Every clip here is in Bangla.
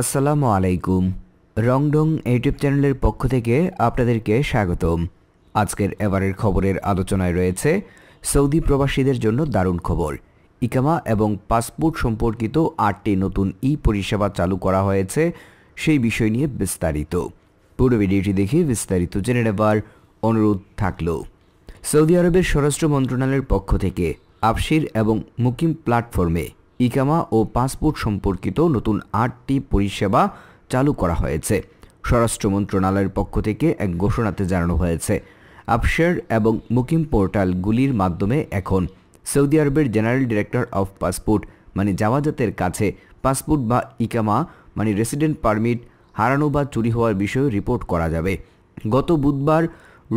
আসসালামু আলাইকুম রংডং ইউটিউব চ্যানেলের পক্ষ থেকে আপনাদেরকে স্বাগতম আজকের এবারের খবরের আলোচনায় রয়েছে সৌদি প্রবাসীদের জন্য দারুণ খবর ইকামা এবং পাসপোর্ট সম্পর্কিত আটটি নতুন ই পরিষেবা চালু করা হয়েছে সেই বিষয় নিয়ে বিস্তারিত পুরো ভিডিওটি দেখে বিস্তারিত জেনে নেবার অনুরোধ থাকল সৌদি আরবের স্বরাষ্ট্র মন্ত্রণালয়ের পক্ষ থেকে আফসির এবং মুকিম প্ল্যাটফর্মে ইকামা ও পাসপোর্ট সম্পর্কিত নতুন আটটি পরিষেবা চালু করা হয়েছে স্বরাষ্ট্র মন্ত্রণালয়ের পক্ষ থেকে এক ঘোষণাতে জানানো হয়েছে আপশের এবং মুকিম পোর্টালগুলির মাধ্যমে এখন সৌদি আরবের জেনারেল ডিরেক্টর অফ পাসপোর্ট মানে জাওয়াজাতের কাছে পাসপোর্ট বা ইকামা মানে রেসিডেন্ট পারমিট হারানো বা চুরি হওয়ার বিষয়ে রিপোর্ট করা যাবে গত বুধবার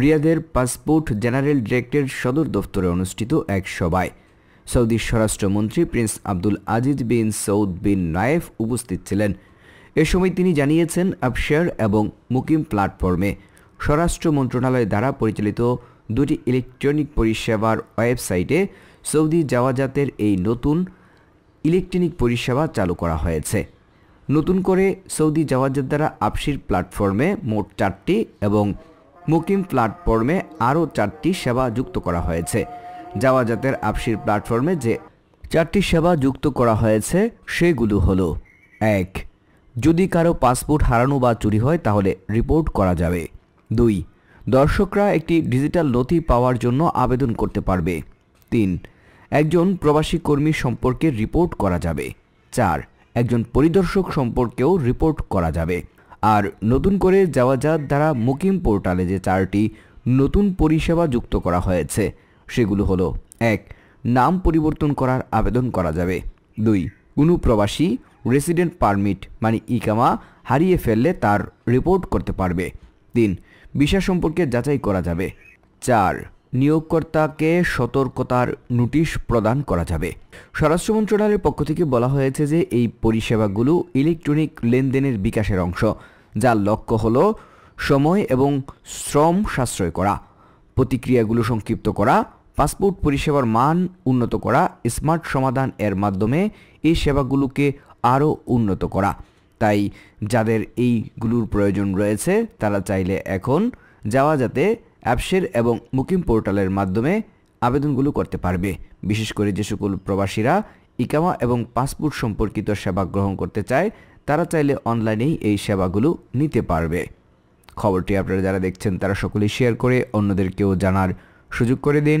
রিয়াদের পাসপোর্ট জেনারেল ডিরেক্টর সদর দফতরে অনুষ্ঠিত এক সভায় সৌদি স্বরাষ্ট্রমন্ত্রী prince Abdul Aziz bin Saud bin Nayef উপস্থিত ছিলেন এ সময় তিনি জানিয়েছেন আফশেয়ার এবং মুকিম প্ল্যাটফর্মে স্বরাষ্ট্র মন্ত্রণালয় দ্বারা পরিচালিত দুটি ইলেকট্রনিক পরিষেবার ওয়েবসাইটে সৌদি যাওয়াজাতের এই নতুন ইলেকট্রনিক পরিষেবা চালু করা হয়েছে নতুন করে সৌদি যাওয়াজাত দ্বারা আপসির প্ল্যাটফর্মে মোট চারটি এবং মুকিম প্ল্যাটফর্মে আরও চারটি সেবা যুক্ত করা হয়েছে যাওয়াজাতের আপসির প্ল্যাটফর্মে যে চারটি সেবা যুক্ত করা হয়েছে সেগুলো হলো এক যদি কারো পাসপোর্ট হারানো বা চুরি হয় তাহলে রিপোর্ট করা যাবে দুই দর্শকরা একটি ডিজিটাল নথি পাওয়ার জন্য আবেদন করতে পারবে তিন একজন প্রবাসী কর্মী সম্পর্কে রিপোর্ট করা যাবে চার একজন পরিদর্শক সম্পর্কেও রিপোর্ট করা যাবে আর নতুন করে যাওয়াজাত দ্বারা মুকিম পোর্টালে যে চারটি নতুন পরিষেবা যুক্ত করা হয়েছে সেগুলো হলো এক নাম পরিবর্তন করার আবেদন করা যাবে দুই কোনো প্রবাসী রেসিডেন্ট পারমিট মানে ইকামা হারিয়ে ফেললে তার রিপোর্ট করতে পারবে তিন বিষয় সম্পর্কে যাচাই করা যাবে চার নিয়োগকর্তাকে সতর্কতার নোটিশ প্রদান করা যাবে স্বরাষ্ট্র মন্ত্রণালয়ের পক্ষ থেকে বলা হয়েছে যে এই পরিষেবাগুলো ইলেকট্রনিক লেনদেনের বিকাশের অংশ যার লক্ষ্য হল সময় এবং শ্রম সাশ্রয় করা প্রতিক্রিয়াগুলো সংক্ষিপ্ত করা পাসপোর্ট পরিষেবার মান উন্নত করা স্মার্ট সমাধান এর মাধ্যমে এই সেবাগুলোকে আরও উন্নত করা তাই যাদের এইগুলোর প্রয়োজন রয়েছে তারা চাইলে এখন যাওয়া যাতে অ্যাপসের এবং বুকিং পোর্টালের মাধ্যমে আবেদনগুলো করতে পারবে বিশেষ করে যে সকল প্রবাসীরা ইকামা এবং পাসপোর্ট সম্পর্কিত সেবা গ্রহণ করতে চায় তারা চাইলে অনলাইনেই এই সেবাগুলো নিতে পারবে খবরটি আপনারা যারা দেখছেন তারা সকলেই শেয়ার করে অন্যদেরকেও জানার সুযোগ করে দিন